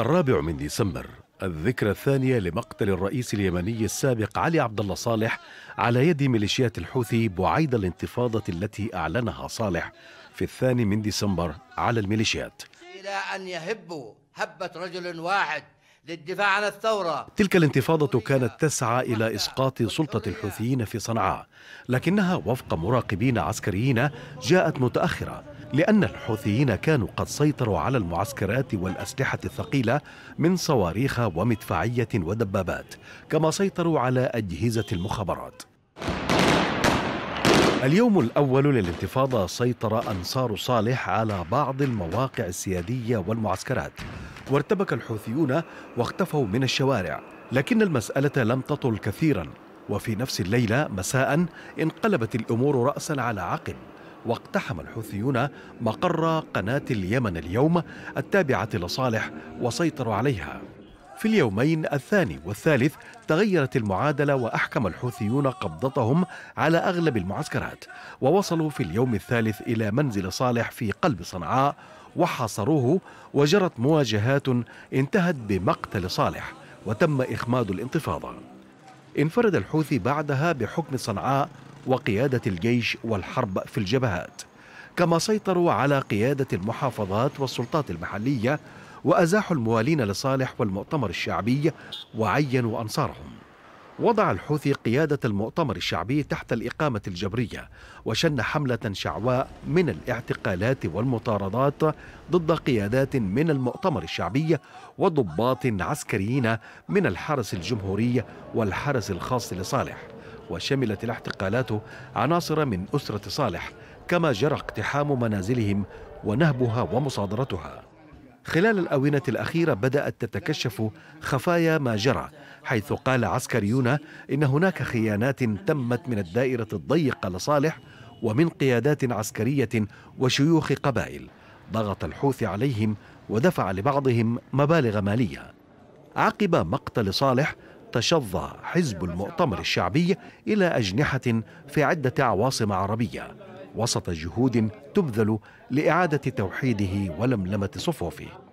الرابع من ديسمبر الذكرى الثانية لمقتل الرئيس اليمني السابق علي عبد الله صالح على يد ميليشيات الحوثي بعيد الانتفاضة التي أعلنها صالح في الثاني من ديسمبر على الميليشيات إلى أن يهبوا هبة رجل واحد للدفاع عن الثورة تلك الانتفاضة كانت تسعى إلى إسقاط سلطة الحوثيين في صنعاء لكنها وفق مراقبين عسكريين جاءت متأخرة لأن الحوثيين كانوا قد سيطروا على المعسكرات والأسلحة الثقيلة من صواريخ ومدفعية ودبابات كما سيطروا على أجهزة المخابرات اليوم الأول للانتفاضة سيطر أنصار صالح على بعض المواقع السيادية والمعسكرات وارتبك الحوثيون واختفوا من الشوارع لكن المسألة لم تطل كثيرا وفي نفس الليلة مساء انقلبت الأمور رأسا على عقب واقتحم الحوثيون مقر قناة اليمن اليوم التابعة لصالح وسيطروا عليها في اليومين الثاني والثالث تغيرت المعادله واحكم الحوثيون قبضتهم على اغلب المعسكرات ووصلوا في اليوم الثالث الى منزل صالح في قلب صنعاء وحاصروه وجرت مواجهات انتهت بمقتل صالح وتم اخماد الانتفاضه انفرد الحوثي بعدها بحكم صنعاء وقيادة الجيش والحرب في الجبهات كما سيطروا على قيادة المحافظات والسلطات المحلية وأزاحوا الموالين لصالح والمؤتمر الشعبي وعينوا أنصارهم وضع الحوثي قيادة المؤتمر الشعبي تحت الإقامة الجبرية وشن حملة شعواء من الاعتقالات والمطاردات ضد قيادات من المؤتمر الشعبي وضباط عسكريين من الحرس الجمهوري والحرس الخاص لصالح وشملت الاحتقالات عناصر من أسرة صالح كما جرى اقتحام منازلهم ونهبها ومصادرتها خلال الآونة الأخيرة بدأت تتكشف خفايا ما جرى حيث قال عسكريون إن هناك خيانات تمت من الدائرة الضيقة لصالح ومن قيادات عسكرية وشيوخ قبائل ضغط الحوثي عليهم ودفع لبعضهم مبالغ مالية عقب مقتل صالح تشظى حزب المؤتمر الشعبي إلى أجنحة في عدة عواصم عربية وسط جهود تبذل لإعادة توحيده ولملمة صفوفه